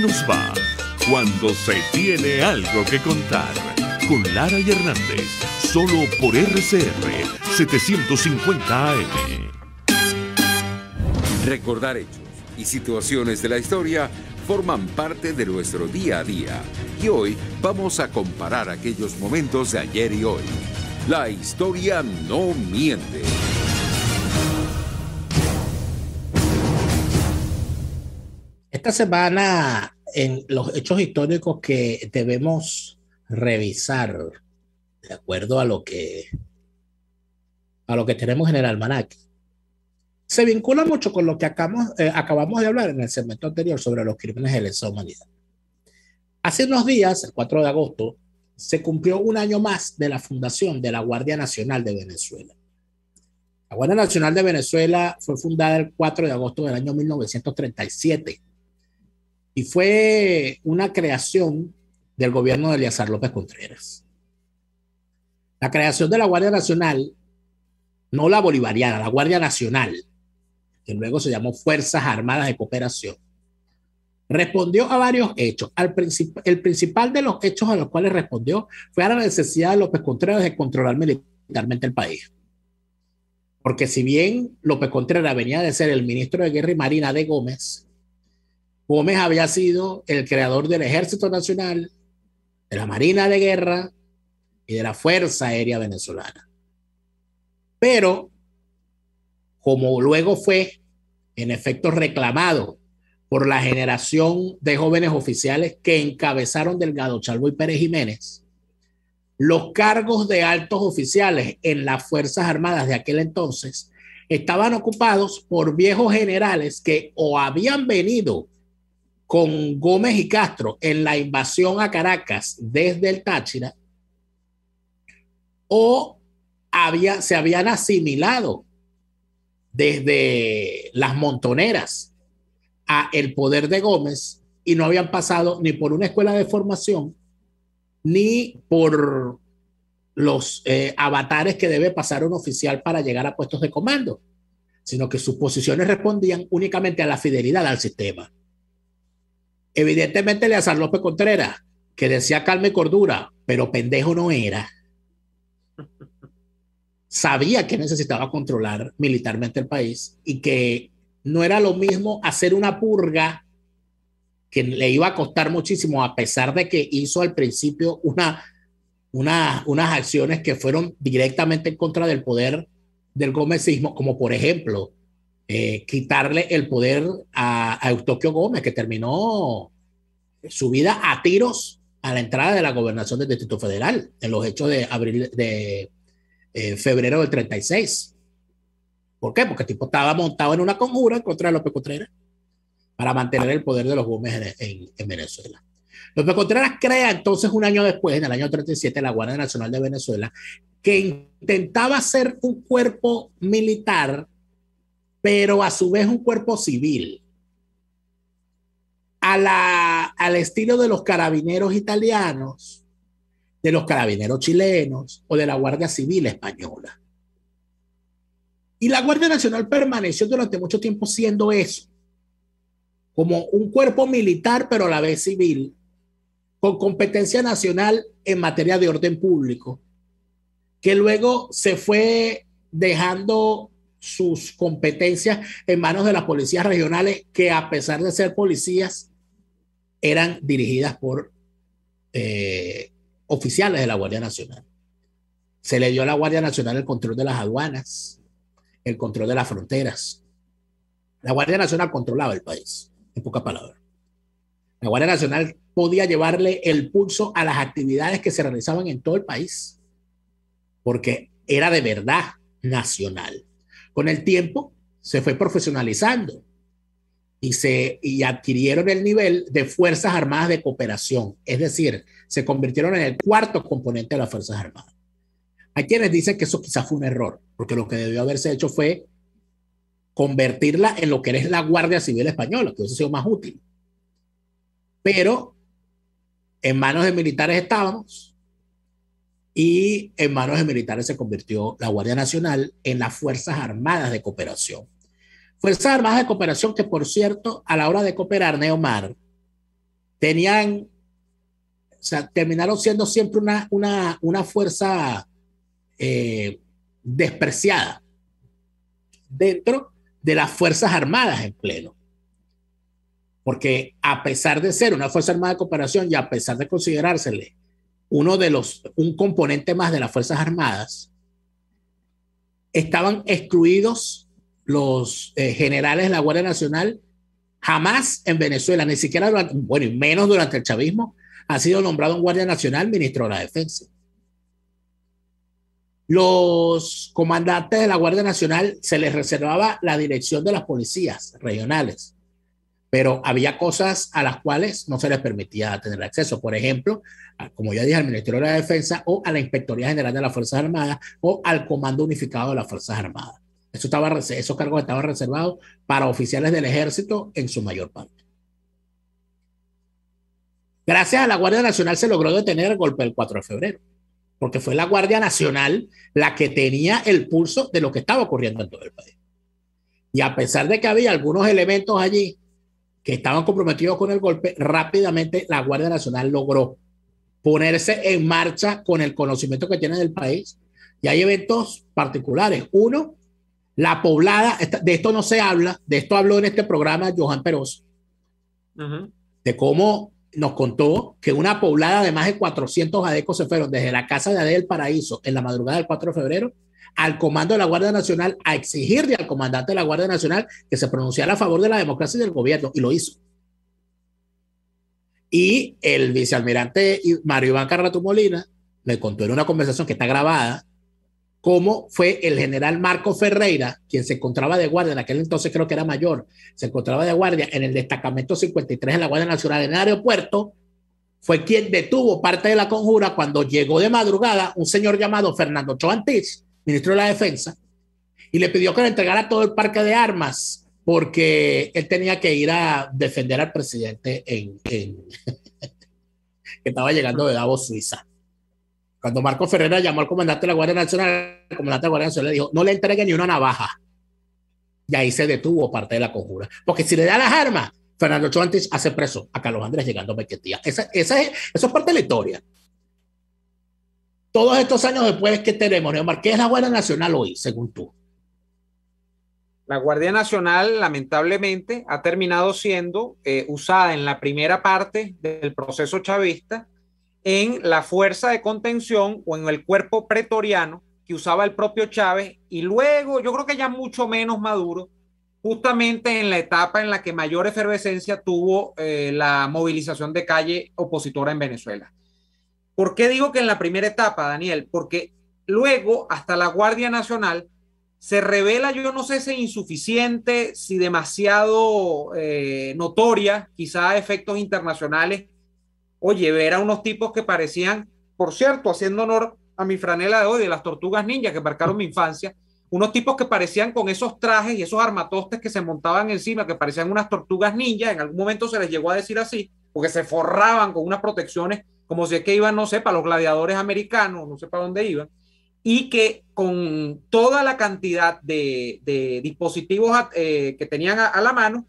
nos va cuando se tiene algo que contar. Con Lara y Hernández, solo por RCR 750 AM. Recordar hechos y situaciones de la historia forman parte de nuestro día a día. Y hoy vamos a comparar aquellos momentos de ayer y hoy. La historia no miente. Esta semana, en los hechos históricos que debemos revisar, de acuerdo a lo que, a lo que tenemos en el almanaque, se vincula mucho con lo que acabamos, eh, acabamos de hablar en el segmento anterior sobre los crímenes de lesa humanidad. Hace unos días, el 4 de agosto, se cumplió un año más de la fundación de la Guardia Nacional de Venezuela. La Guardia Nacional de Venezuela fue fundada el 4 de agosto del año 1937 y fue una creación del gobierno de Eleazar López Contreras. La creación de la Guardia Nacional, no la bolivariana, la Guardia Nacional, que luego se llamó Fuerzas Armadas de Cooperación, respondió a varios hechos. el principal de los hechos a los cuales respondió fue a la necesidad de López Contreras de controlar militarmente el país. Porque si bien López Contreras venía de ser el ministro de Guerra y Marina de Gómez, Gómez había sido el creador del Ejército Nacional, de la Marina de Guerra y de la Fuerza Aérea Venezolana. Pero, como luego fue, en efecto, reclamado por la generación de jóvenes oficiales que encabezaron Delgado Chalvo y Pérez Jiménez, los cargos de altos oficiales en las Fuerzas Armadas de aquel entonces estaban ocupados por viejos generales que o habían venido con Gómez y Castro en la invasión a Caracas desde el Táchira o había, se habían asimilado desde las montoneras a el poder de Gómez y no habían pasado ni por una escuela de formación ni por los eh, avatares que debe pasar un oficial para llegar a puestos de comando, sino que sus posiciones respondían únicamente a la fidelidad al sistema. Evidentemente San López Contreras, que decía calma y cordura, pero pendejo no era. Sabía que necesitaba controlar militarmente el país y que no era lo mismo hacer una purga que le iba a costar muchísimo, a pesar de que hizo al principio una, unas acciones que fueron directamente en contra del poder del Gómezismo, como por ejemplo eh, quitarle el poder a, a Eustoquio Gómez, que terminó su vida a tiros a la entrada de la gobernación del Distrito Federal, en los hechos de abril de eh, febrero del 36. ¿Por qué? Porque el tipo estaba montado en una conjura contra los Contreras para mantener el poder de los Gómez en, Venezuela. los Contreras crea entonces un año después, en el año 37, la Guardia Nacional de Venezuela, que intentaba ser un cuerpo militar pero a su vez un cuerpo civil. A la, al estilo de los carabineros italianos, de los carabineros chilenos o de la Guardia Civil española. Y la Guardia Nacional permaneció durante mucho tiempo siendo eso, como un cuerpo militar pero a la vez civil, con competencia nacional en materia de orden público, que luego se fue dejando sus competencias en manos de las policías regionales, que a pesar de ser policías, eran dirigidas por eh, oficiales de la Guardia Nacional. Se le dio a la Guardia Nacional el control de las aduanas, el control de las fronteras. La Guardia Nacional controlaba el país, en pocas palabras. La Guardia Nacional podía llevarle el pulso a las actividades que se realizaban en todo el país, porque era de verdad nacional. Con el tiempo se fue profesionalizando y, se, y adquirieron el nivel de Fuerzas Armadas de Cooperación, es decir, se convirtieron en el cuarto componente de las Fuerzas Armadas. Hay quienes dicen que eso quizás fue un error, porque lo que debió haberse hecho fue convertirla en lo que es la Guardia Civil Española, que eso ha sido más útil. Pero en manos de militares estábamos, y en manos de militares se convirtió la Guardia Nacional en las Fuerzas Armadas de Cooperación. Fuerzas Armadas de Cooperación que, por cierto, a la hora de cooperar, Neomar, tenían, o sea, terminaron siendo siempre una, fuerza eh, despreciada dentro de las Fuerzas Armadas en pleno. Porque a pesar de ser una Fuerza Armada de Cooperación y a pesar de considerársele uno de los, un componente más de las Fuerzas Armadas, estaban excluidos los eh, generales de la Guardia Nacional jamás en Venezuela, ni siquiera durante, bueno, y menos durante el chavismo, ha sido nombrado un Guardia Nacional ministro de la Defensa. Los comandantes de la Guardia Nacional se les reservaba la dirección de las policías regionales pero había cosas a las cuales no se les permitía tener acceso. Por ejemplo, como ya dije, al Ministerio de la Defensa o a la Inspectoría General de las Fuerzas Armadas o al Comando Unificado de las Fuerzas Armadas. Eso estaba, esos cargos estaban reservados para oficiales del ejército en su mayor parte. Gracias a la Guardia Nacional se logró detener el golpe del 4 de febrero, porque fue la Guardia Nacional la que tenía el pulso de lo que estaba ocurriendo en todo el país. Y a pesar de que había algunos elementos allí que estaban comprometidos con el golpe, rápidamente la Guardia Nacional logró ponerse en marcha con el conocimiento que tiene del país. Y hay eventos particulares. Uno, la poblada, de esto no se habla, de esto habló en este programa Johan Peros de cómo nos contó que una poblada de más de 400 adecos se fueron desde la casa de Adel Paraíso en la madrugada del 4 de febrero al comando de la Guardia Nacional a exigirle al comandante de la Guardia Nacional que se pronunciara a favor de la democracia y del gobierno, y lo hizo. Y el vicealmirante Mario Iván Carrato Molina me contó en una conversación que está grabada cómo fue el general Marco Ferreira, quien se encontraba de guardia, en aquel entonces creo que era mayor, se encontraba de guardia en el destacamento 53 de la Guardia Nacional en el aeropuerto, fue quien detuvo parte de la conjura cuando llegó de madrugada un señor llamado Fernando Chovantis ministro de la Defensa, y le pidió que le entregara todo el parque de armas porque él tenía que ir a defender al presidente que estaba llegando de Davos, Suiza. Cuando Marco Ferreira llamó al comandante de la Guardia Nacional, el comandante de la Guardia Nacional le dijo, no le entregue ni una navaja. Y ahí se detuvo parte de la conjura. Porque si le da las armas, Fernando Chuantis hace preso a Carlos Andrés llegando a Mequetía. Esa, eso es parte de la historia todos estos años después, ¿qué tenemos, Neomar? ¿Qué es la Guardia Nacional hoy, según tú? La Guardia Nacional, lamentablemente, ha terminado siendo eh, usada en la primera parte del proceso chavista en la fuerza de contención o en el cuerpo pretoriano que usaba el propio Chávez y luego, yo creo que ya mucho menos Maduro, justamente en la etapa en la que mayor efervescencia tuvo eh, la movilización de calle opositora en Venezuela. ¿Por qué digo que en la primera etapa, Daniel? Porque luego hasta la Guardia Nacional se revela, yo no sé si insuficiente, si demasiado eh, notoria, quizá a efectos internacionales. Oye, ver a unos tipos que parecían, por cierto, haciendo honor a mi franela de hoy, de las tortugas ninjas que marcaron mi infancia, unos tipos que parecían con esos trajes y esos armatostes que se montaban encima, que parecían unas tortugas ninjas, en algún momento se les llegó a decir así, porque se forraban con unas protecciones como si es que iban, no sé, para los gladiadores americanos, no sé para dónde iban, y que con toda la cantidad de, dispositivos eh, que tenían a, la mano,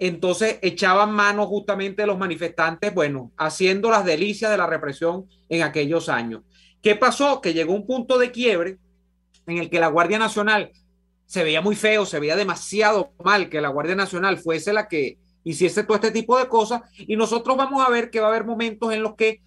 entonces echaban mano justamente de los manifestantes, bueno, haciendo las delicias de la represión en aquellos años. ¿Qué pasó? Que llegó un punto de quiebre en el que la Guardia Nacional se veía muy feo, se veía demasiado mal que la Guardia Nacional fuese la que hiciese todo este tipo de cosas. Y nosotros vamos a ver que va a haber momentos en los que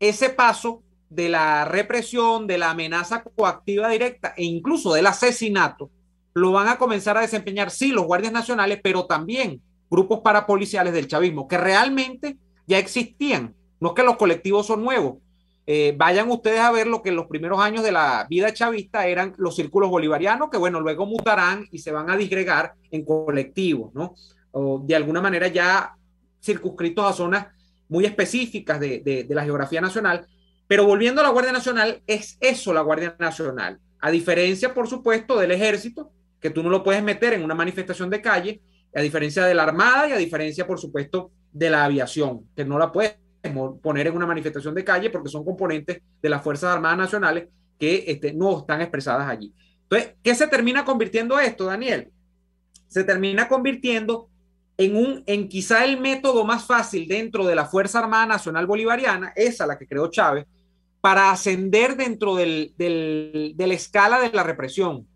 ese paso de la represión, de la amenaza coactiva directa e incluso del asesinato, lo van a comenzar a desempeñar, sí, los guardias nacionales, pero también grupos parapoliciales del chavismo, que realmente ya existían. No es que los colectivos son nuevos. Eh, vayan ustedes a ver lo que en los primeros años de la vida chavista eran los círculos bolivarianos, que bueno, luego mutarán y se van a disgregar en colectivos, ¿no? o de alguna manera ya circunscritos a zonas muy específicas de, de, la geografía nacional. Pero volviendo a la Guardia Nacional, es eso la Guardia Nacional. A diferencia, por supuesto, del ejército, que tú no lo puedes meter en una manifestación de calle, a diferencia de la Armada y a diferencia, por supuesto, de la aviación, que no la puedes poner en una manifestación de calle porque son componentes de las Fuerzas Armadas Nacionales que este, no están expresadas allí. Entonces, ¿qué se termina convirtiendo esto, Daniel? Se termina convirtiendo en, un, en quizá el método más fácil dentro de la Fuerza Armada Nacional Bolivariana, esa la que creó Chávez, para ascender dentro de la escala de la represión.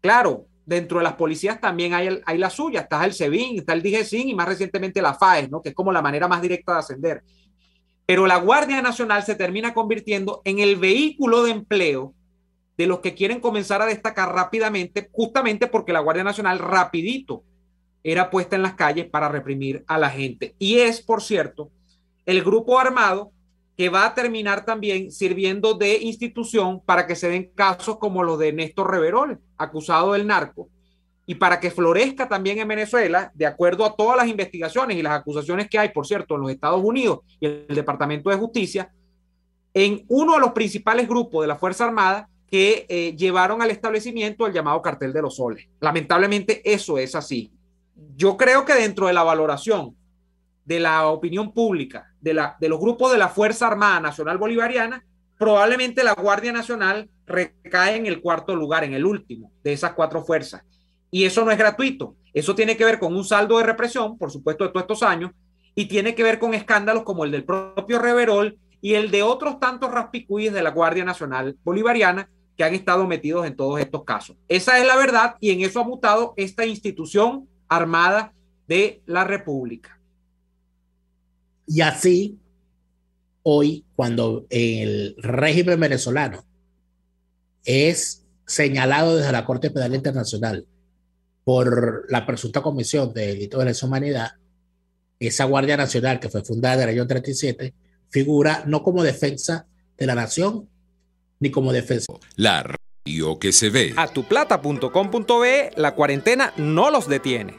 Claro, dentro de las policías también hay, la suya, está el SEBIN, está el DGCIN y más recientemente la FAES, ¿no? que es como la manera más directa de ascender. Pero la Guardia Nacional se termina convirtiendo en el vehículo de empleo de los que quieren comenzar a destacar rápidamente, justamente porque la Guardia Nacional rapidito era puesta en las calles para reprimir a la gente. Y es, por cierto, el grupo armado que va a terminar también sirviendo de institución para que se den casos como los de Néstor Reverol, acusado del narco, y para que florezca también en Venezuela, de acuerdo a todas las investigaciones y las acusaciones que hay, por cierto, en los Estados Unidos y el Departamento de Justicia, en uno de los principales grupos de la Fuerza Armada que eh, llevaron al establecimiento el llamado cartel de los soles. Lamentablemente eso es así yo creo que dentro de la valoración de la opinión pública, de, la, de los grupos de la Fuerza Armada Nacional Bolivariana, probablemente la Guardia Nacional recae en el cuarto lugar, en el último de esas cuatro fuerzas. Y eso no es gratuito. Eso tiene que ver con un saldo de represión, por supuesto, de todos estos años, y tiene que ver con escándalos como el del propio Reverol y el de otros tantos raspicuyes de la Guardia Nacional Bolivariana que han estado metidos en todos estos casos. Esa es la verdad y en eso ha mutado esta institución Armada de la República. Y así, hoy, cuando el régimen venezolano es señalado desde la Corte Penal Internacional por la presunta comisión de delitos de la humanidad, esa Guardia Nacional que fue fundada en el año 37 figura no como defensa de la nación ni como defensa. La radio que se ve. A tuplata.com.be la cuarentena no los detiene.